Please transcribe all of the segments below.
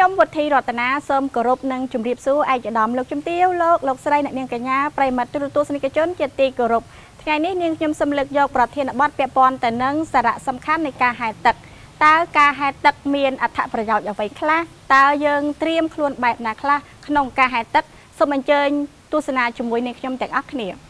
ខ្ញុំវុធីរតនាសូមគោរពនិងជម្រាបសួរឯកឧត្តមលោកជំទាវលោកលោកស្រីអ្នកនាងកញ្ញាប្រិមត្តទូរទស្សនិកជនជាទីគោរពថ្ងៃនេះនាងខ្ញុំសូមលើកយកប្រធានបទពាក់ព័ន្ធទៅនឹងសារៈសំខាន់នៃការហែលទឹកតើការហែលទឹកមានអត្ថប្រយោជន៍អ្វីខ្លះតើយើងត្រៀមខ្លួនបែបណាខ្លះក្នុងការហែលទឹកសូមអញ្ជើញទស្សនាជាមួយនឹងខ្ញុំទាំងអស់គ្នា។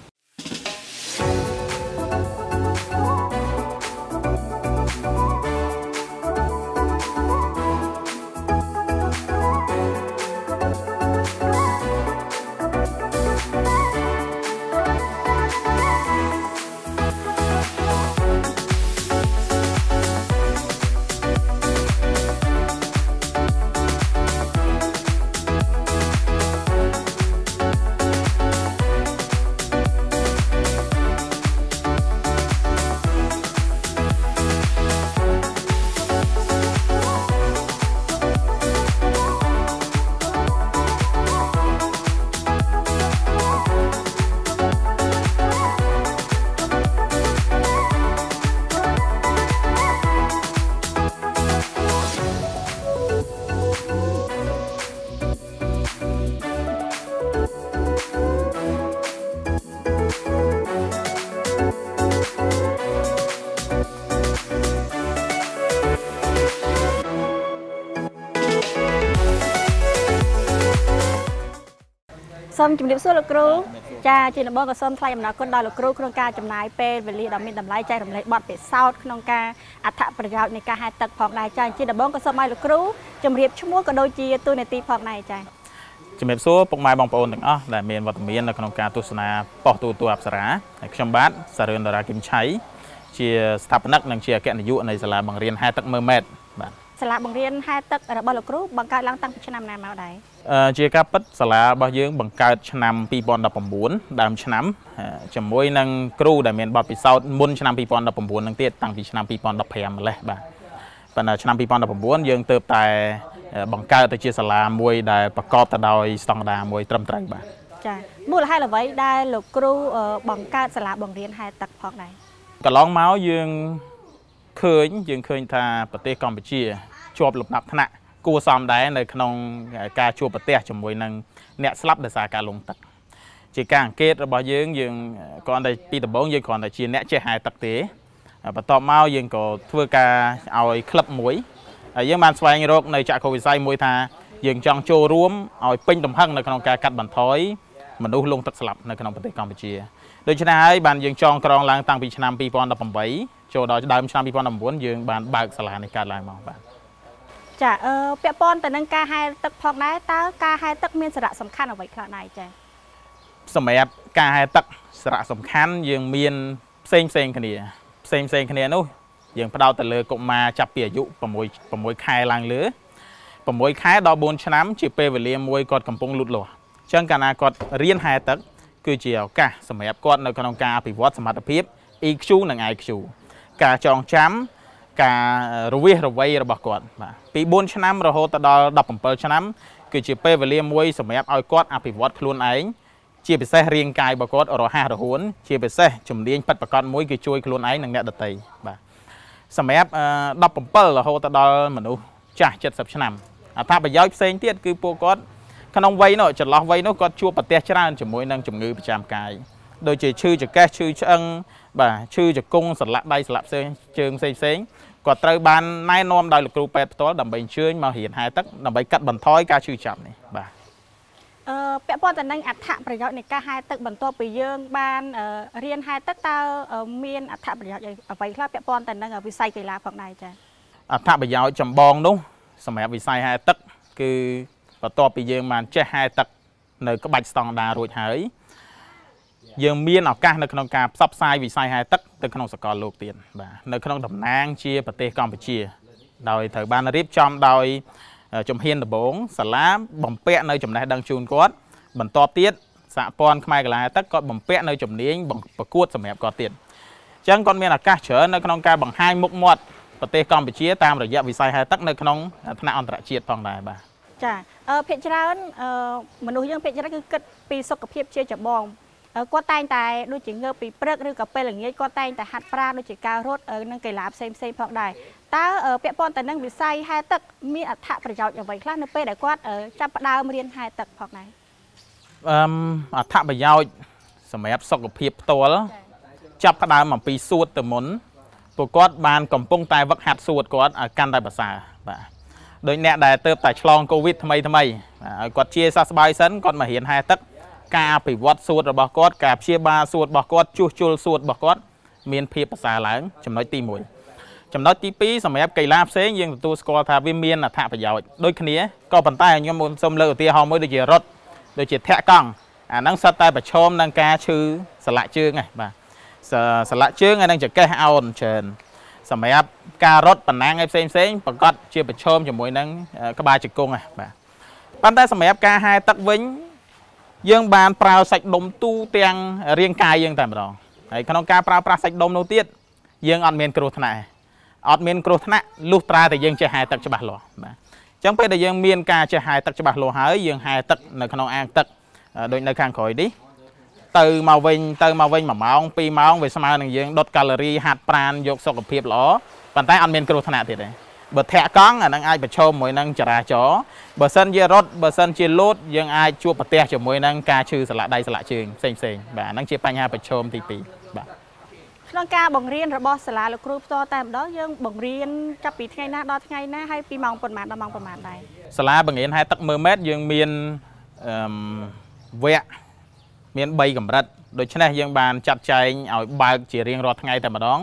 មជំរាបសួរលោកគ្រូចាជាដំបូងក៏សូមថ្លែងអំណរគុណដល់លោកគ្រូក្នុងការចំណាយពេលវេលាដ៏មានតម្លៃចែករំលែកបទពិសោធន៍ក្នុងការអត្ថប្រយោជន៍នៃការហែលទឹកផងដែរចាជាដំបូងក៏សូមឲ្យលោកគ្រូជម្រាបឈ្មោះក៏ដូចជាទូនាទីផងដែរចាជំរាបសួរពុកម៉ែបងប្អូនទាំងអស់ដែលមានវត្តមាននៅក្នុងការទស្សនាប៉ុស្តិ៍ទូទួលអប្សរាហើយខ្ញុំបាទសារឿនតារាគឹមឆៃជា ស្ថាបនិកនិងជាអគ្គនាយកនៃសាលាបង្រៀនហែលទឹកមើម៉ែតបាទសាលាបង្រៀនហែទឹករបស់លោកគ្រូបង្កើតឡើងតាំងពីឆ្នាំណាមកដែរជាការពិតសាលារបស់យើងបង្កើតឆ្នាំ2019ដើមឆ្នាំជាមួយនឹងគ្រូដែលមានបទពិសោធន៍មុនឆ្នាំ2019នឹងទៀតតាំងពីឆ្នាំ2015ម្លេះបាទប៉ុន្តែឆ្នាំ2019យើងទៅតែ បង្កើតទៅជាសាលាមួយដែលប្រកបទៅដោយស្តង់ដារមួយត្រឹមត្រូវបាទចាមូលហេតុអ្វីដែលលោកគ្រូបង្កើតសាលាបង្រៀនហែទឹកផងដែរកន្លងមកយើងឃើញយើងឃើញថាប្រទេសកម្ពុជាជាប់លំដាប់ថ្នាក់គួរសមដែរនៅក្នុងការជួបប្រទេសជាមួយនឹងអ្នកស្លាប់ដោយសារការលង់ទឹកជាការអង្កេតរបស់យើងយើងគ្រាន់តែពីដំបូងយើងគ្រាន់តែជា អ្នកចេះហែទឹកទេបន្ទាប់មកយើងក៏ធ្វើការឲ្យក្លឹបមួយហើយយើងបានស្វែងរកនៅចក្ខុវិស័យមួយថា យើងចង់ចូលរួមឲ្យពេញទំហឹងនៅក្នុងការកាត់បន្ថយមនុស្សលងទឹកស្លាប់នៅក្នុងប្រទេសកម្ពុជាដូច្នេះហើយបានយើងចងក្រងឡើងតាំងពីឆ្នាំ2018ចូលដល់ដើមឆ្នាំ2019យើងបានបើកសាលានេះកើតឡើងមកបាទចាអឺពាក់ព័ន្ធទៅនឹងការហែលទឹកផងដែរតើការហែលទឹកមានសារៈសំខាន់អ្វីខ្លះដែរចាសម្រាប់ការហែលទឹកសារៈសំខាន់យើងមានផ្សេងផ្សេងគ្នាផ្សេងផ្សេងគ្នានោះយើងផ្ដោតទៅលើកុមារចាប់ពីអាយុ6 6ខែឡើងលើ6ខែដល់4ឆ្នាំជាពេលវេលាមួយគាត់កំពុងលូតលាស់អញ្ចឹងកាលណាគាត់រៀនហែទឹក គឺជាឱកាសសម្រាប់គាត់នៅក្នុងការអភិវឌ្ឍសមត្ថភាព EQ និង IQ ការចងចាំការរវាសរវៃរបស់គាត់បាទពី4ឆ្នាំរហូតដល់17ឆ្នាំ គឺជាពេលវេលាមួយសម្រាប់ឲ្យគាត់អភិវឌ្ឍខ្លួនឯងជាពិសេសរាងកាយរបស់គាត់រហ័សរហួនជាពិសេសជំនាញប៉ັດប្រកបមួយគឺជួយខ្លួនឯងនិងអ្នកដទៃបាទសម្រាប់17រហូតដល់មនុស្សចាស់70ឆ្នាំអត្ថប្រយោជន៍ផ្សេងទៀតគឺពួកគាត់ក្នុងវ័យនោះចន្លោះវ័យនោះគាត់ជួបប្រទះច្រើនជាមួយនឹងជំងឺប្រចាំកាយដូចជាឈឺចង្កេះឈឺឆ្អឹងបាទឈឺជង្គង់សន្លាក់ដៃសន្លាក់ផ្សេងជើងផ្សេងផ្សេងគាត់ត្រូវបានណែនាំដោយលោកគ្រូពេទ្យផ្ទាល់ដើម្បីអញ្ជើញមករៀនហែលទឹកដើម្បីកាត់បន្ថយការឈឺចាប់នេះបាទអឺពាក់ព័ន្ធទៅនឹងអត្ថប្រយោជន៍នៃការហែលទឹកបន្ទាប់ពីយើងបានរៀនហែលទឹកតើមានអត្ថប្រយោជន៍អ្វីខ្លះពាក់ព័ន្ធទៅនឹងវិស័យកីឡាផងដែរចា៎អត្ថប្រយោជន៍ចម្បងនោះ សម្រាប់វិស័យហែលទឹក គឺបន្ទាប់ពីយើងបានចេះហែលទឹកនៅក្បាច់ស្តង់ដាររួចហើយយើងមានឱកាសនៅក្នុងការផ្សព្វផ្សាយវិស័យហែលទឹកទៅក្នុងសកលលោកទៀតបាទនៅក្នុងតំណាងជាប្រទេសកម្ពុជា ដោយត្រូវបានរៀបចំដោយជំហានដំបងសាលាបំពាក់នៅចំណេះដឹងជូនគាត់បន្ទាប់ទៀតសហព័ន្ធខ្មែរកីឡាហែលទឹកគាត់បំពាក់នៅជំនាញប្រកួតសម្រាប់គាត់ទៀតអញ្ចឹងគាត់មានឱកាសច្រើននៅក្នុងការបង្ហាញមុខមាត់ប្រទេសកម្ពុជាតាមរយៈវិស័យហែលទឹកនៅក្នុងថ្នាក់អន្តរជាតិផងដែរបាទចាអឺភាគច្រើនអឺមនុស្សយើងភាគច្រើនគឺគិតពីសុខភាពជាចម្បងគាត់តែងតែដូចជាងើបពីព្រឹកឬក៏ពេលល្ងាចគាត់តែងតែហាត់ប្រាណដូចជាការរត់និងកីឡាផ្សេងផ្សេងផងដែរតើពាក់ព័ន្ធទៅនឹងវិស័យហែលទឹកមានអត្ថប្រយោជន៍អ្វីខ្លះនៅពេលដែលគាត់ចាប់ផ្ដើមរៀនហែលទឹកផងដែរអឺអត្ថប្រយោជន៍សម្រាប់សុខភាពផ្ទាល់ចាប់ផ្ដើមអំពីសួតទៅមុនពួកគាត់បានកំពុងតែវឹកហាត់សួតគាត់ឲ្យកាន់តែប្រសើរបាទដោយអ្នកដែលទៅតែឆ្លងកូវីដថ្មីថ្មីឲ្យគាត់ជាសះស្បើយសិនគាត់មករៀនហែទឹកការអភិវឌ្ឍសួតរបស់គាត់ការព្យាបាលសួតរបស់គាត់ជួសជុលសួតរបស់គាត់មានភាពប្រសើរឡើងចំណុចទី1ចំណុចទី2សម្រាប់កីឡាផ្សេងយើងទទួលស្គាល់ថាវាមានអត្ថប្រយោជន៍ដូចគ្នាក៏ប៉ុន្តែខ្ញុំសូមលើកឧទាហរណ៍មួយដូចជារត់ដូចជាធាក់កង់អាហ្នឹងសិតតែប្រឈមនឹងការឈឺស្លាក់ជើងហ្នឹងបាទស្លាក់ជើងហើយនឹងចង្កេះឱនច្រើនសម្រាប់ការរត់ប្រណាំងឲ្យផ្សេងផ្សេងប្រកាសជា ប្រឈមជាមួយនឹងក្បាលជង្គង់ហ្នឹងបាទប៉ុន្តែសម្រាប់ការហែទឹកវិញយើងបានប្រើសាច់ដុំទូទាំងរាងកាយយើងតែម្ដងហើយក្នុងការប្រើប្រាស់សាច់ដុំនោះទៀតយើងអត់មានគ្រោះថ្នាក់អត់មានគ្រោះថ្នាក់លុះត្រាតែយើងចេះហែទឹកច្បាស់លាស់បាទអញ្ចឹងពេលដែលយើងមានការចេះហែទឹកច្បាស់លាស់ហើយយើងហែទឹកនៅក្នុងអាងទឹកដូចនៅខាងក្រោយនេះទៅមកវិញទៅមកវិញ1ម៉ោង2ម៉ោងវាស្មើនឹងយើងដុតកាឡូរីហាត់ប្រាណយកសុខភាពល្អប៉ុន្តែអត់មានគ្រោះថ្នាក់ទៀតទេបើធាក់កង់អានឹងអាចប្រឈមជាមួយនឹងចរាចរណ៍បើសិនជារត់បើសិនជាលោតយើងអាចជួបប្រទះជាមួយនឹងការឈឺស្លាក់ដៃស្លាក់ជើងផ្សេងផ្សេងបាទអានឹងជាបញ្ហាប្រឈមទី2បាទក្នុងការបង្រៀនរបស់សាលាលោកគ្រូផ្ទាល់តែម្ដងយើងបង្រៀនចាប់ពីថ្ងៃណាដល់ថ្ងៃណាហើយពីម៉ោងប៉ុន្មានដល់ម៉ោងប៉ុន្មានដែរសាលាបង្រៀនហែទឹកមើម៉ែត្រយើងមានអឺវគ្គមាន3កម្រិតដូច្នេះយើងបានចាត់ចែងឲ្យបើកជារៀងរាល់ថ្ងៃតែម្ដង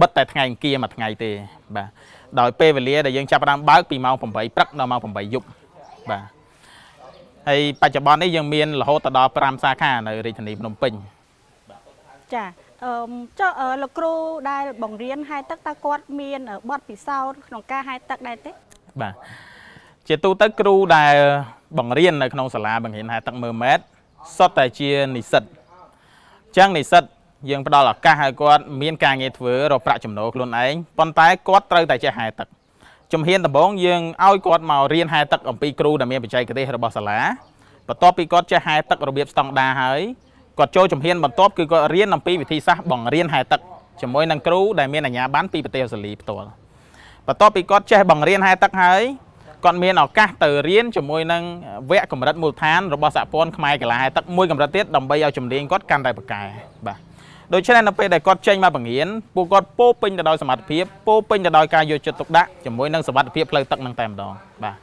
បិទតែថ្ងៃអង្គារមួយថ្ងៃទេបាទដោយពេលវេលាដែលយើងចាប់ផ្ដើមបើកពីម៉ោង8ព្រឹកដល់ម៉ោង8យប់បាទហើយបច្ចុប្បន្ននេះយើងមានរហូតដល់5សាខានៅរាជធានីភ្នំពេញចាអឺចុះលោកគ្រូដែល បង្រៀនហែទឹកតើគាត់មានបទពិសោធន៍ក្នុងការហែទឹកដែរទេបាទជាទូទៅគ្រូដែលបង្រៀននៅក្នុងសាលាបង្រៀនហែទឹកមើម៉ែតសុទ្ធតែជានិស្សិតអញ្ចឹងនិស្សិតយើងផ្ដល់ឱកាសឲ្យគាត់មានការងារធ្វើរកប្រាក់ចំណូលខ្លួនឯងប៉ុន្តែគាត់ត្រូវតែចេះហែលទឹកជំហានដំបូងយើងឲ្យគាត់មករៀនហែលទឹកអំពីគ្រូដែលមានបច្ចេកទេសរបស់សាលាបន្ទាប់ពីគាត់ចេះហែលទឹករបៀបស្តង់ដារហើយគាត់ចូលជំហានបន្ទាប់គឺគាត់រៀនអំពីវិធីសាស្ត្របង្រៀនហែលទឹកជាមួយនឹងគ្រូដែលមានអាជ្ញាប័ណ្ណពីប្រទេសអូស្ត្រាលីផ្ទាល់បន្ទាប់ពីគាត់ចេះបង្រៀនហែលទឹកហើយគាត់មានឱកាសទៅរៀនជាមួយនឹងវគ្គកម្រិតមូលដ្ឋានរបស់សហព័ន្ធខ្មែរកីឡាហែលទឹកមួយកម្រិតទៀតដើម្បីឲ្យជំនាញគាត់កាន់តែប្រកែបាទដូច្នេះនៅពេលដែលគាត់ចេញមកពង្រៀនពួកគាត់ពោពេញទៅដោយសមត្ថភាពពោពេញទៅដោយការយកចិត្តទុកដាក់ជាមួយនឹងសមត្ថភាពផ្លូវទឹកនឹងតែម្ដងបាទ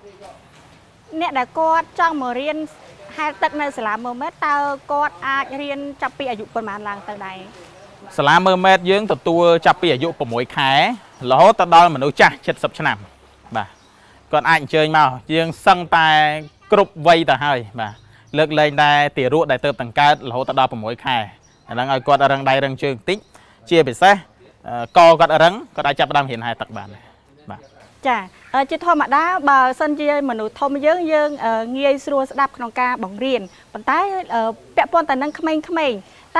អ្នកដែលគាត់ចង់មករៀនហែលទឹកនៅ សាលាមើមេតតើគាត់អាចរៀនចាប់ពីអាយុប៉ុន្មានឡើងទៅដែរសាលាមើមេតយើង ទទួលចាប់ពីអាយុ6ខែរហូតទៅដល់មនុស្សចាស់70ឆ្នាំបាទគាត់អាចអញ្ជើញមកយើងសឹងតែគ្រប់វ័យទៅហើយ បាទលើកលែងតែទារកដែលទៅតង្កើតរហូតដល់6ខែអាហ្នឹងឲ្យគាត់រឹងដៃរឹងជើងបន្តិចជាពិសេសកគាត់រឹងគាត់អាចចាប់ផ្ដើមរៀនហែលទឹកបានបាទចាជាធម្មតាបើសិនជា មនុស្សធំយើងយើង ងាយស្រួលស្ដាប់ក្នុងការបង្រៀនប៉ុន្តែពាក់ព័ន្ធទៅនឹងក្មេងៗ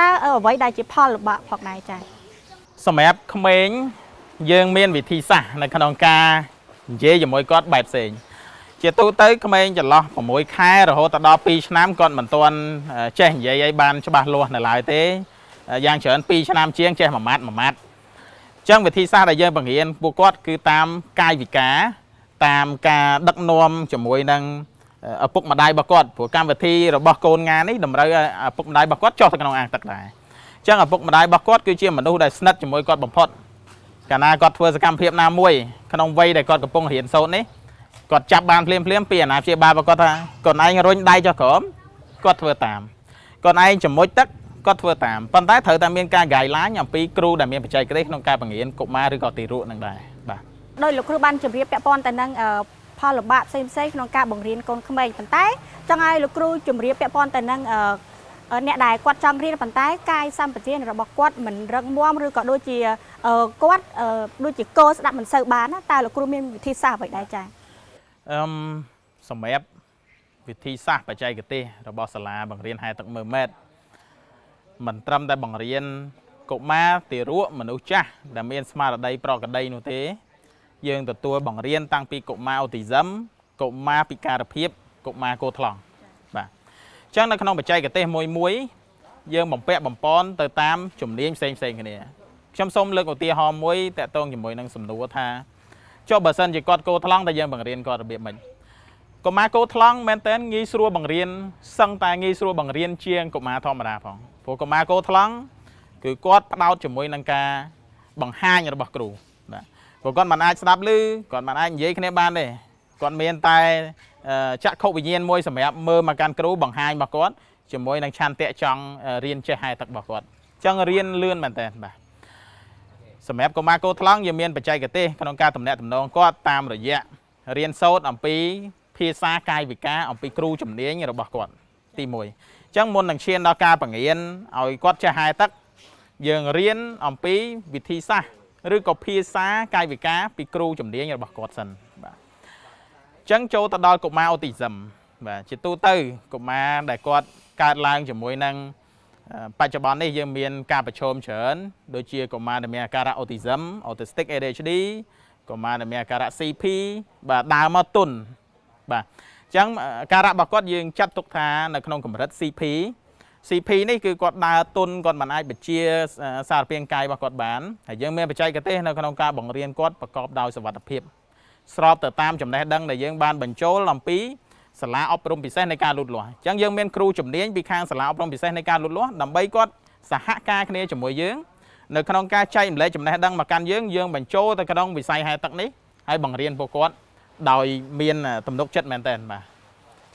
តើអ្វីដែលជាផលលំបាកផងដែរចាសម្រាប់ក្មេង យើងមានវិធីសាស្ត្រនៅក្នុងការនិយាយជាមួយគាត់បែបផ្សេងជាទូទៅក្មេងចន្លោះ6ខែរហូតដល់2ឆ្នាំគាត់មិនទាន់ចេះនិយាយអីបានច្បាស់លាស់នៅឡើយទេយ៉ាងច្រើន2ឆ្នាំជាងចេះមួយម៉ាត់មួយម៉ាត់អញ្ចឹងវិធីសាស្ត្រដែលយើងបង្រៀនពួកគាត់គឺតាមកាយវិការ តាមការដឹកនាំជាមួយនឹងឪពុកម្ដាយរបស់គាត់ព្រោះកម្មវិធីរបស់កូនងានេះតម្រូវឲ្យឪពុកម្ដាយរបស់គាត់ចុះទៅក្នុងអាងទឹកដែរអញ្ចឹងឪពុកម្ដាយរបស់គាត់គឺជាមនុស្សដែលស្និទ្ធជាមួយគាត់បំផុតកាលណាគាត់ធ្វើសកម្មភាពណាមួយក្នុងវ័យដែលគាត់កំពុងរៀនសូត្រនេះគាត់ចាប់បានភ្លាមភ្លាមពីអាណាព្យាបាលរបស់គាត់ថាគាត់ឯងរុញដៃចុះក្រោមគាត់ធ្វើតាមគាត់ឯងចំមុចទឹកគាត់ធ្វើតាមប៉ុន្តែត្រូវតែមានការ guideline អំពីគ្រូដែលមានបច្ចេកទេសក្នុងការបង្រៀនកុមារឬក៏ទារកនឹងដែរបាទដោយលោកគ្រូបានជម្រាបពាក់ព័ន្ធទៅនឹងផលលំបាកផ្សេងផ្សេងក្នុងការបង្រៀនកូនក្មេងប៉ុន្តែចង់ឲ្យលោកគ្រូជម្រាបពាក់ព័ន្ធទៅនឹងអ្នកដែលគាត់ចង់រៀនប៉ុន្តែកាយសម្បទារបស់គាត់មិនរឹងមាំឬក៏ដូចជាគាត់ដូចជាកោស្ដាប់មិនសូវបានតើលោកគ្រូមានវិធីសាស្ត្រអ្វីដែរចា៎អឹមសម្រាប់វិធីសាស្ត្របច្ចេកទេសរបស់សាលា បង្រៀនហែទឹកមើលម៉ែត្រមិនត្រឹមតែបង្រៀនកុមារទារកមនុស្សចាស់ដែលមានស្មារតីប្រក្រតីនោះទេយើងទទួលបង្រៀនតាំងពីកុមារអូទីសឹមកុមារពិការភាពកុមារកោថ្លង់បាទអញ្ចឹងនៅក្នុងបច្ចេកទេសមួយមួយយើងបំពាក់បំពន់ ទៅតាមជំនាញផ្សេងផ្សេងគ្នាខ្ញុំសូមលើកឧទាហរណ៍មួយតកតងជាមួយនឹងសំណួរថាចុះបើសិនជាគាត់គោថ្លង់តែយើងបង្រៀនគាត់របៀបមិនកុមារគោថ្លង់មែនតែនងាយស្រួលបង្រៀនសឹងតែងាយស្រួលបង្រៀនជាងកុមារធម្មតាផងព្រោះកុមារគោថ្លង់គឺគាត់ផ្ដោតជាមួយនឹងការ បង្ហាញរបស់គ្រូបាទព្រោះគាត់មិនអាចស្ដាប់ឮគាត់មិនអាចនិយាយគ្នាបានទេគាត់មានតែចក្ខុវិញ្ញាណមួយសម្រាប់មើលមកកាន់គ្រូបង្ហាញរបស់គាត់ជាមួយនឹងឆន្ទៈចង់រៀនចេះហែទឹករបស់គាត់អញ្ចឹងរៀនលឿនមែនតើបាទសម្រាប់កុមារគោថ្លង់យើងមានបច្ចេកទេសក្នុង ការតំណាក់តំណងគាត់តាមរយៈរៀនសូត្រអំពី ភាសាកាយវិការ អំពីគ្រូជំនាញរបស់គាត់ទី1អញ្ចឹងមុននឹងឈានដល់ការបង្រៀនឲ្យគាត់ចេះហែទឹកយើងរៀនអំពីវិធីសាស្ត្រឬក៏ភាសាកាយវិការពីគ្រូជំនាញរបស់គាត់សិនបាទអញ្ចឹងចូលទៅដល់កុមារអូទីសឹមបាទជាទូទៅកុមារដែលគាត់កើតឡើងជាមួយនឹងបច្ចុប្បន្ននេះយើងមានការប្រឈមច្រើនដូចជាកុមារដែលមានអាការៈអូទីសឹម autistic ADHD កុមារដែលមានអាការៈ CP បាទដើរមកទុនបាទអញ្ចឹងអាការៈរបស់គាត់យើងចាត់ទុកថានៅក្នុងកម្រិត CP CP នេះគឺគាត់ដើរទុនគាត់មិនអាចបញ្ជា សារពាង្គកាយរបស់គាត់បានហើយយើងមានបច្ចេកទេសនៅក្នុងការបង្រៀនគាត់ប្រកបដោយសុវត្ថិភាពស្របទៅតាមចំណេះដឹងដែលយើង បានបញ្ចូលអំពីសាលាអប់រំពិសេសនៃការលូតលាស់អញ្ចឹងយើងមានគ្រូជំនាញពីខាងសាលាអប់រំពិសេសនៃការលូតលាស់ដើម្បីគាត់សហការគ្នាជាមួយយើងនៅក្នុងការចែករំលែកចំណេះដឹងមកកាន់យើងយើងបញ្ចូលទៅក្នុងវិស័យហែលទឹកនេះហើយបង្រៀនពួកគាត់ដោយមាន ទំនុក ចិត្តមែនតើបាទ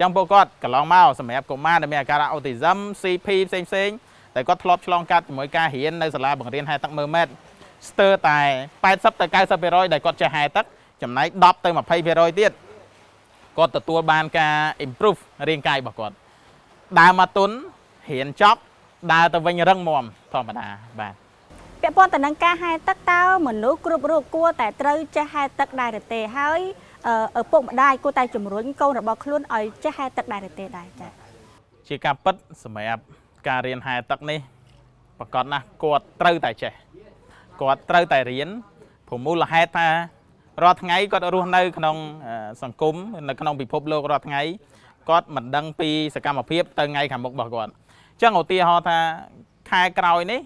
ចឹងពួកគាត់កន្លងមកសម្រាប់កុមារដែលមានអាការៈអូទីសឹម CP ផ្សេងផ្សេងតែគាត់ធ្លាប់ឆ្លងកាត់ជាមួយការរៀននៅសាលាបង្រៀនហែលទឹកមើលម៉ែត្រស្ទើរតែ80ទៅ90%ដែលគាត់ចេះហែលទឹកចំណែក10ទៅ20%ទៀតគាត់ទទួលបានការ improve រាងកាយរបស់គាត់ ដើរមកទុនរៀនចប់ដើរទៅវិញរឹងមាំធម្មតាបាទពាក់ព័ន្ធទៅនឹងការហែលទឹកតើមនុស្សគ្រប់រូបគួរតែត្រូវចេះហែលទឹកដែរឬទេហើយឪពុកម្ដាយគួរតែជំរុញកូនរបស់ខ្លួនឲ្យចេះហែលទឹកដែរឬទេដែរចា៎ជាការពិតសម្រាប់ការរៀនហែលទឹកនេះប្រកបណាស់គាត់ត្រូវតែចេះគាត់ត្រូវតែរៀនព្រោះមូលហេតុថារាល់ថ្ងៃគាត់រស់នៅក្នុង សង្គមនៅក្នុងពិភពលោករាល់ថ្ងៃគាត់មិនដឹងពីសកម្មភាពទៅថ្ងៃខាងមុខរបស់គាត់អញ្ចឹងឧទាហរណ៍ថាខែក្រោយនេះ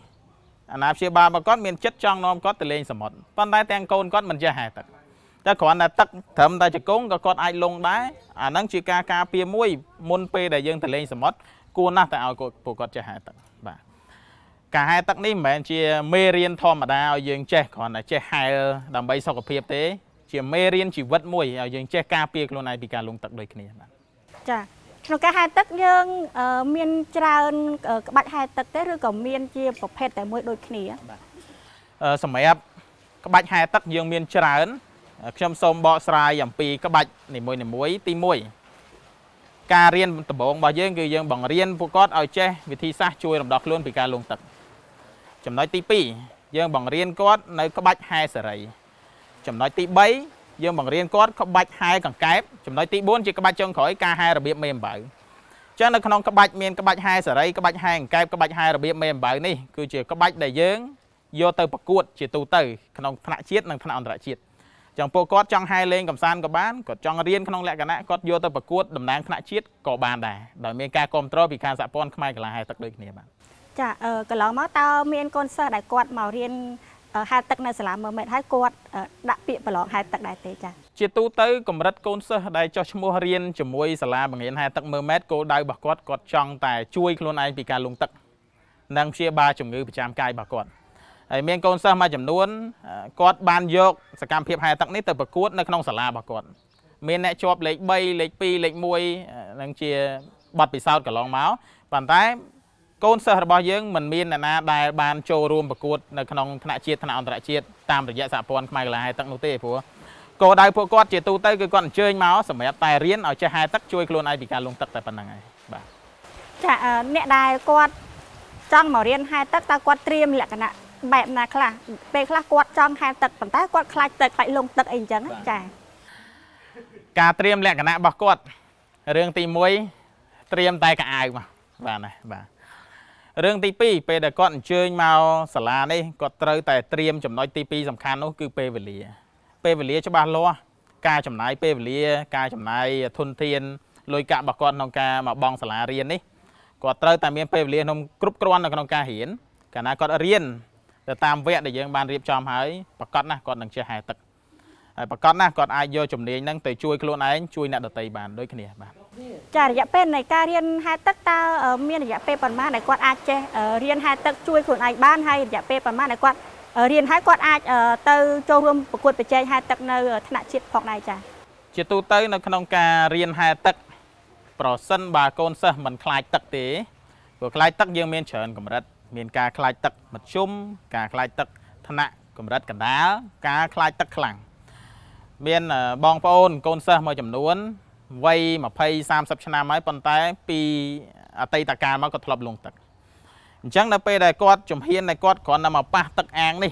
អាណាព្យាបាលរបស់គាត់មានចិត្តចង់នាំគាត់ទៅលេងសមុទ្រប៉ុន្តែទាំងកូនគាត់មិនចេះហែទឹកតែគ្រាន់តែទឹកត្រឹមតែជង្គង់ក៏គាត់អាចលងដែរអាហ្នឹងជាការការពារមួយមុនពេលដែលយើងទៅលេងសមុទ្រគួរណាស់តែឲ្យពួកគាត់ចេះហែទឹកការហែលទឹកនេះមិនមែនជាមេរៀនធម្មតាឲ្យយើងចេះគ្រាន់តែចេះហែលដើម្បីសុខភាពទេជាមេរៀនជីវិតមួយឲ្យយើងចេះការពារខ្លួនឯងពីការលង់ទឹកដូចគ្នាបាទចាក្នុងការហែលទឹកយើងមានច្រើនក្បាច់ហែលទឹកទេឬក៏មាន ជាប្រភេទតែមួយដូចគ្នាបាទសម្រាប់ក្បាច់ហែលទឹកយើងមានច្រើនខ្ញុំសូមបកស្រាយអំពី ក្បាច់នីមួយៗទី1ការរៀនដំបូងរបស់យើងគឺយើងបង្រៀនពួកគាត់ឲ្យចេះវិធីសាស្ត្រជួយរំដោះខ្លួនពីការលង់ទឹកចំណុចទី2យើងបង្រៀនគាត់នៅ ក្បាច់ហែសេរីចំណុចទី3យើងបង្រៀនគាត់ក្បាច់ហែកង្កែបចំណុចទី4ជាក្បាច់ចុងក្រោយ ការហែរបៀបមេអំបៅចឹងនៅក្នុងក្បាច់មានក្បាច់ហែសេរីក្បាច់ហែកង្កែបក្បាច់ហែរបៀបមេអំបៅនេះគឺជាក្បាច់ដែលយើងយកទៅប្រកួត ជាទូទៅក្នុងថ្នាក់ជាតិនិងថ្នាក់អន្តរជាតិចឹងពួកគាត់ចង់ហែលេងកំសាន្តក៏បានគាត់ចង់រៀនក្នុងលក្ខណៈគាត់យកទៅប្រកួតតំណាងថ្នាក់ជាតិក៏បានដែរដោយមានការគ្រប់គ្រងពីខាងសហព័ន្ធខ្មែរកីឡាហែទឹកដូចគ្នាបាទចាកន្លងមកតើមានកូនសិស្សដែលគាត់មករៀនហែលទឹកនៅសាលាមើមេតហើយគាត់ដាក់ពាក្យប្រឡងហែលទឹកដែរទេចាជាទូទៅកម្រិតកូនសិស្សដែលចោះឈ្មោះរៀនជាមួយសាលាបង្រៀនហែលទឹកមើមេតគោលដៅរបស់គាត់គាត់ចង់តែជួយខ្លួនឯងពីការលងទឹកនិងព្យាបាលជំងឺប្រចាំកាយរបស់គាត់ហើយមានកូនសិស្សមួយចំនួនគាត់បានយក សកម្មភាពហែលទឹកនេះទៅប្រកួត នៅក្នុងសាលារបស់គាត់មានអ្នកជាប់លេខ3លេខ2លេខ1នឹងជាប័ណ្ណពិសោធន៍កន្លងមកប៉ុន្តែកូនសិស្សរបស់យើងមិនមានអ្នកណាដែលបានចូលរួមប្រកួតនៅក្នុងថ្នាក់ជាតិថ្នាក់អន្តរជាតិតាមរយៈសហព័ន្ធខ្មែរកីឡាហែលទឹកនោះទេព្រោះគោលដៅពួកគាត់ជាទូទៅគឺគាត់អញ្ជើញមកសម្រាប់តែរៀនឲ្យចេះហែលទឹកជួយខ្លួនឯងពីការលងទឹកតែប៉ុណ្្នឹងហើយបាទចាអ្នកដែលគាត់ចង់មករៀនហែលទឹកតើគាត់ត្រៀមលក្ខណៈបែបណាខ្លះពេលខ្លះគាត់ចង់ហែលទឹកប៉ុន្តែគាត់ខ្លាចទឹកខ្លាចលងទឹកអីអញ្ចឹងចាការត្រៀមលក្ខណៈរបស់គាត់រឿងទី1ត្រៀមតែកៅអៅមកបាទណាបាទរឿងទី2ពេលដែលគាត់អញ្ជើញមកសាលានេះគាត់ត្រូវតែត្រៀមចំណុចទី2សំខាន់នោះគឺពេលវេលា ពេលវេលា ច្បាស់លាស់ការចំណាយពេលវេលា ការចំណាយធនធានលុយកាក់របស់គាត់ក្នុងការមកបង់សាលារៀននេះគាត់ត្រូវតែមានពេលវេលាក្នុងគ្រប់គ្រាន់នៅក្នុងការរៀនកាលណាគាត់រៀនទៅតាមវគ្គដែលយើងបានរៀបចំហើយប្រកាសណាស់គាត់នឹងចេះហែទឹកហើយប្រកាសណាស់គាត់អាចយកជំនាញហ្នឹងទៅជួយខ្លួនឯងជួយអ្នកដទៃបានដូចគ្នាបាទចារយៈពេលនៃការរៀនហែលទឹកតើមានរយៈពេលប៉ុន្មានដែលគាត់អាចចេះរៀនហែលទឹកជួយខ្លួនឯងបានហើយរយៈពេលប៉ុន្មានដែលគាត់រៀនហើយគាត់អាច ទៅចូលរួមប្រកួតប្រជែងហែលទឹកនៅថ្នាក់ជាតិផងដែរចា៎ជាទូទៅ នៅក្នុងការរៀនហែលទឹកប្រសិនបើកូនសិស្សមិនខ្លាចទឹកទេព្រោះខ្លាចទឹកយើងមានច្រើនកម្រិត មានការខ្លាចទឹកមធ្យមការខ្លាចទឹកថ្នាក់កម្រិតកណ្ដាលការខ្លាចទឹកខ្លាំងមានបងប្អូនកូនសិស្សមួយចំនួនវ័យ20 30ឆ្នាំហើយប៉ុន្តែ ពីអតីតកាលមកគាត់ធ្លាប់លងទឹកអញ្ចឹងនៅពេលដែលគាត់ជំហានតែគាត់គ្រាន់តែមកប៉ះទឹកអាងនេះ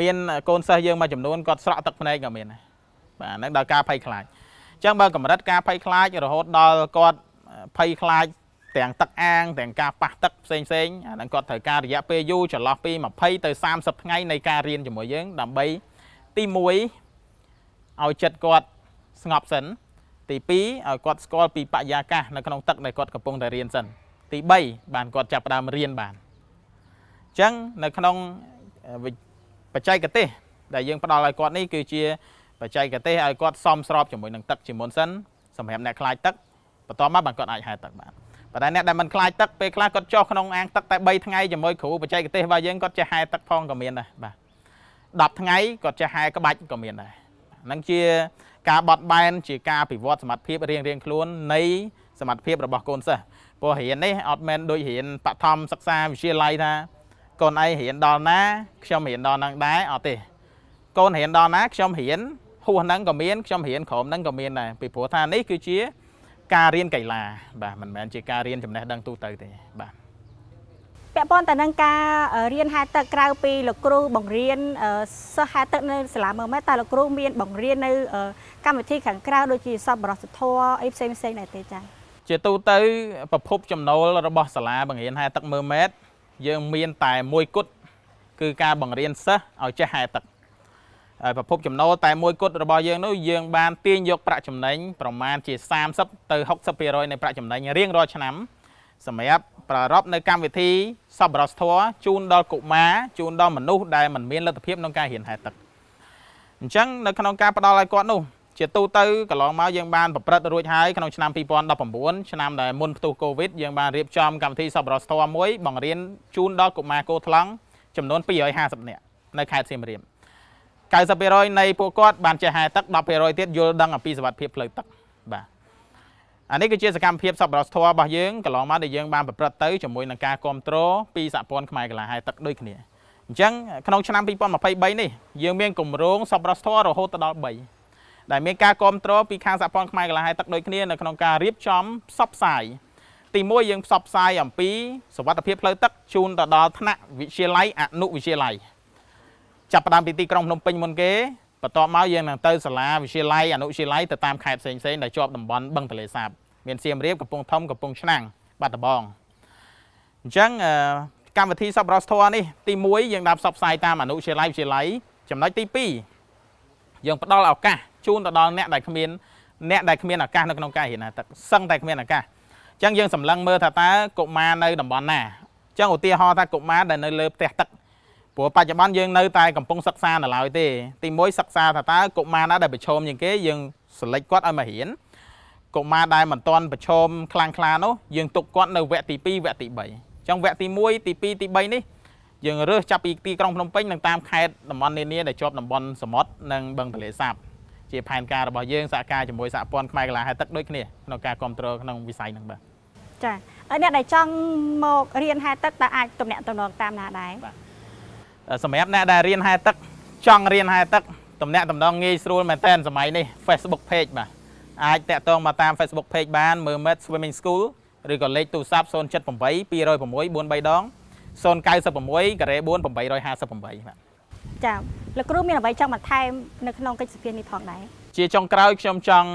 មានកូនសិស្សយើងមួយចំនួនគាត់ស្រក់ទឹកភ្នែកក៏មានដែរបាទហ្នឹងដល់ការភ័យខ្លាចអញ្ចឹងបើកម្រិតការភ័យខ្លាចរហូតដល់គាត់ភ័យខ្លាចទាំងទឹកអាងទាំងការប៉ះទឹកផ្សេងផ្សេងអាហ្នឹងគាត់ត្រូវការរយៈពេលយូរចន្លោះពី20ទៅ30ថ្ងៃនៃការរៀនជាមួយយើង ដើម្បីទី1ឲ្យចិត្តគាត់ស្ងប់សិន ទី2ឲ្យគាត់ស្គាល់ពីបរិយាកាសនៅក្នុងទឹកដែលគាត់កំពុងតែរៀនសិនទី3បានគាត់ចាប់ផ្ដើមរៀនបានអញ្ចឹងនៅក្នុងបច្ចេកទេសដែលយើងផ្ដល់ឲ្យគាត់នេះគឺជាបច្ចេកទេសឲ្យគាត់សមស្របជាមួយនឹងទឹកជាមុនសិនសម្រាប់អ្នកខ្លាចទឹកបន្ទាប់មកបានគាត់អាចហែទឹកបានប៉ុន្តែអ្នកដែលមិនខ្លាចទឹកពេលខ្លះគាត់ចុះក្នុងអាងទឹកតែ3ថ្ងៃជាមួយគ្រូបច្ចេកទេសរបស់យើងគាត់ចេះហែទឹកផងក៏មានដែរបាទ10ថ្ងៃគាត់ចេះហែក្បាច់ក៏មានដែរហ្នឹងជាការបត់បែនជាការពិវត្តសមត្ថភាពរៀងរៀងខ្លួននៃ សមត្ថភាពរបស់កូនសិស្សព្រោះរៀននេះអត់មែនដូចរៀនបឋមសិក្សាវិទ្យាល័យថាកូនឯងរៀនដល់ណាខ្ញុំរៀនដល់ហ្នឹងដែរអត់ទេ កូនរៀនដល់ណាខ្ញុំរៀនហួសហ្នឹងក៏មានខ្ញុំរៀនក្រោមហ្នឹងក៏មានដែរពីព្រោះថានេះគឺជាការរៀនកីឡាបាទមិនមែនជាការរៀនចំណេះដឹងទូទៅទេបាទពាក់ព័ន្ធទៅនឹងការរៀនហែលទឹកក្រៅពីលោកគ្រូបង្រៀនសិស្សហែលទឹកនៅសាលាមើលម៉ែតើលោកគ្រូមានបង្រៀននៅកម្មវិធីខាងក្រៅដូចជាសប្បុរសធម៌អីផ្សេងផ្សេងដែរទេចា៎ជាទូទៅ ប្រភពចំណូលរបស់សាលា បង្រៀនហែលទឹកមើលម៉ែតយើងមានតែមួយគត់គឺការបង្រៀនសិស្សឲ្យចេះហែលទឹកហើយប្រភពចំណូលតែមួយគត់របស់យើងនោះយើង បានទាញយកប្រាក់ចំណេញប្រមាណជា30ទៅ60%នៃប្រាក់ចំណេញរៀងរាល់ឆ្នាំសម្រាប់ប្រារព្ធនៅកម្មវិធី សប្បុរសធម៌ជូនដល់កុមារជូនដល់មនុស្សដែលមិនមានលទ្ធភាពក្នុងការរៀនហែលទឹកអញ្ចឹងនៅក្នុងការផ្ដល់ឲ្យគាត់នោះ ជាទូទៅកន្លងមកយើងបានប្រព្រឹត្តរួចហើយក្នុងឆ្នាំ2019ឆ្នាំដែលមុនផ្ទុះកូវីដយើងបានរៀបចំកម្មវិធីសប្បុរសធម៌មួយបង្រៀនជូនដល់កុមារកូថ្លង់ចំនួន250នាក់នៅខេត្តសៀមរាប90%នៃពួកគាត់បានចេះហែលទឹក10%ទៀតយល់ដឹងអំពីសុខភាពផ្លូវទឹកបាទអានេះគឺជាសកម្មភាពសប្បុរសធម៌របស់យើងកន្លងមកដែលយើងបានប្រព្រឹត្តទៅជាមួយនឹងការគ្រប់គ្រងពីសហព័ន្ធខ្មែរកីឡាហែលទឹកដូចគ្នាអញ្ចឹងក្នុងឆ្នាំ2023នេះយើងមានគម្រោងសប្បុរសធម៌រហូតដល់3ដែលមានការគ្រប់គ្រងពីខាងសហព័ន្ធខ្មែរកីឡាហែលទឹកដូចគ្នានៅក្នុងការរៀបចំផ្សព្វផ្សាយទី1យើងផ្សព្វផ្សាយអំពីសុវត្ថិភាពផ្លូវទឹកជូនទៅដល់ថ្នាក់វិទ្យាល័យអនុវិទ្យាល័យចាប់ផ្ដើមពីទីក្រុងភ្នំពេញមុនគេបន្ទាប់មកយើងនឹងទៅសាលាវិទ្យាល័យអនុវិទ្យាល័យទៅតាមខេត្តផ្សេងផ្សេងដែលជាប់តំបន់បឹងទន្លេសាបមានសៀមរាបកំពង់ធំកំពង់ឆ្នាំងបាត់ដំបងអញ្ចឹងកម្មវិធីសប្បុរសធម៌នេះទី1យើងដើរផ្សព្វផ្សាយតាមអនុវិទ្យាល័យវិទ្យាល័យចំណុចទី2យើងផ្ដល់ឱកាសជូនទៅដល់អ្នកដែលគ្មានអ្នកដែលគ្មានឱកាសនៅក្នុងការរៀនអាទឹកសឹងតែគ្មានឱកាសអញ្ចឹងយើងសម្លឹងមើលថាតើកុមារនៅតំបន់ណាអញ្ចឹងឧទាហរណ៍ថាកុមារដែលនៅលើផ្ទះទឹកព្រោះបច្ចុប្បន្នយើងនៅតែកំពុងសិក្សានៅឡើយទេទី1សិក្សាថាតើកុមារណាដែលប្រឈមជាងគេយើងសិលេចគាត់ឲ្យមករៀនកុមារដែលមិនទាន់ប្រឈមខ្លាំងខ្លានោះយើងទុកគាត់នៅវគ្គទី2វគ្គទី3អញ្ចឹងវគ្គទី1ទី2ទី3នេះយើងរើសចាប់ពីទីក្រុងភ្នំពេញនិងតាមខេត្តតំបន់នានាដែលជាប់តំបន់សមុទ្រនិងបឹងទន្លេសាបជាផែនការរបស់យើងសហការជាមួយសហព័ន្ធខ្មែរកីឡាហែលទឹកដូចគ្នាក្នុងការគ្រប់គ្រងក្នុងវិស័យហ្នឹងបាទចា៎អ្នកដែលចង់មករៀនហែលទឹកតើអាចទំនាក់ទំនងតាមណាដែរបាទសម្រាប់អ្នកដែលរៀនហែលទឹកចង់រៀនហែលទឹកតំណាក់តំណងងាយស្រួលមែនតើសម័យនេះ Facebook page បាទអាចតាក់ទងមកតាម Facebook page បានមើល Met Swimming School ឬក៏លេខទូរស័ព្ទ078 206 43ដង096ការ៉េ4 858បាទចា៎លោកគ្រូមានអ្វីចង់បន្ថែមនៅក្នុងកិច្ចសភានេះផងដែរជាចុងក្រោយខ្ញុំចង់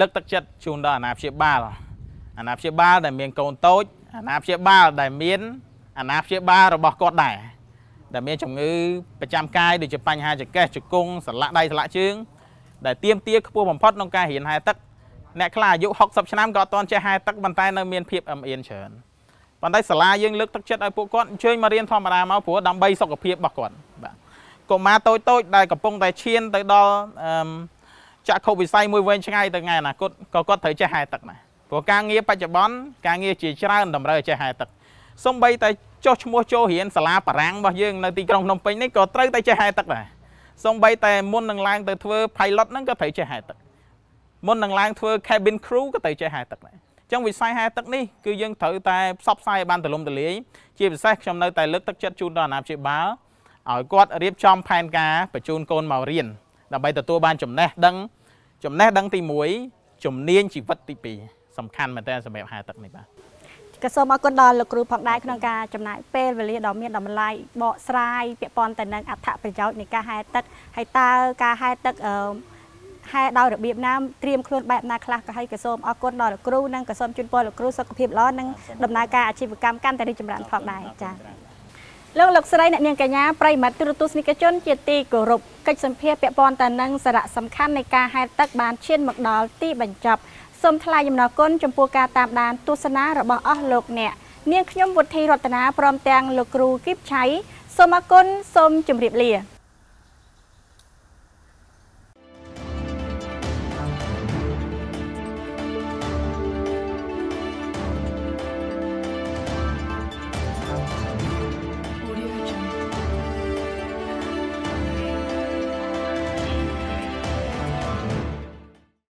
លើកទឹកចិត្តជូនដល់អាណាព្យាបាលអាណាព្យាបាលដែលមានកូនតូច អាណាព្យាបាល ដែលមានអាណាព្យាបាលរបស់គាត់ដែរដែលមានជំងឺប្រចាំកាយដូចជាបញ្ហាចង្កេះជង្គង់សន្លាក់ដៃសន្លាក់ជើង ដែលទៀមទាខ្ពស់បំផុតក្នុងការរៀនហែលទឹកអ្នកខ្លះអាយុ60ឆ្នាំក៏អត់ទាន់ចេះហែលទឹកប៉ុន្តែនៅមានភាពអឹមអៀនច្រើនប៉ុន្តែសាលាយើងលើកទឹកចិត្តឲ្យពួកគាត់អញ្ជើញមករៀនធម្មតាមកព្រោះដើម្បីសុខភាពរបស់គាត់បាទកុមារតូចតូចដែលកំពុងតែឈានទៅដល់អឺចាក់ខុសវិស័យមួយវែងឆ្ងាយទៅថ្ងៃអនាគតក៏គាត់ត្រូវចេះហែលទឹកដែរព្រោះការងារបច្ចុប្បន្នការងារជាច្រើន តម្រូវឲ្យចេះហែលទឹកសំបីតែចុះឈ្មោះចូលរៀនសាលាបារាំងរបស់យើងនៅទីក្រុងភ្នំពេញនេះក៏ត្រូវតែចេះហែទឹកដែរសំបីតែមុននឹងឡើងទៅធ្វើ pilot ហ្នឹងក៏ត្រូវចេះហែទឹកមុននឹងឡើងធ្វើ cabin crew ក៏ត្រូវចេះហែទឹកដែរចឹងវិស័យហែទឹកនេះគឺយើងត្រូវតែផ្សព្វផ្សាយឲ្យបានទូលំទូលាយជាពិសេសខ្ញុំនៅតែលើកទឹកចិត្តជូនដល់អាណាព្យាបាលឲ្យគាត់រៀបចំផែនការបញ្ជូនកូនមករៀនដើម្បីទទួលបានចំណេះដឹងចំណេះដឹងទី1ជំនាញជីវិតទី2សំខាន់មែនតើសម្រាប់ហែទឹកនេះបាទក៏សូមអរគុណដល់លោកគ្រូផងដែរក្នុងការចំណាយពេលវេលាដ៏មានតម្លៃបកស្រាយពាក់ព័ន្ធទៅនឹងអត្ថប្រយោជន៍នៃការហែលទឹកហើយតើការហែលទឹកអឺហែដោយរបៀបណាត្រៀមខ្លួនបែបណាខ្លះក៏ហើយក៏សូមអរគុណដល់លោកគ្រូនិងក៏សូមជូនពរលោកគ្រូសុខភាពល្អនិងដំណើរការអាជីវកម្មកាន់តែរីកចម្រើនផងដែរចា៎លោកលោកស្រីអ្នកនាងកញ្ញាប្រិមត្តទូរទស្សនិកជនជាទីគោរពកិច្ចសម្ភារពាក់ព័ន្ធទៅនឹងសារៈសំខាន់នៃការហែលទឹកបានឈានមកដល់ទីបញ្ចប់សូមថ្លែងអំណរគុណចំពោះការតាមដានទស្សនារបស់អស់លោកអ្នកនាងខ្ញុំវុធីរតនាព្រមទាំងលោកគ្រូគីបឆៃសូមអរគុណសូមជម្រាបលា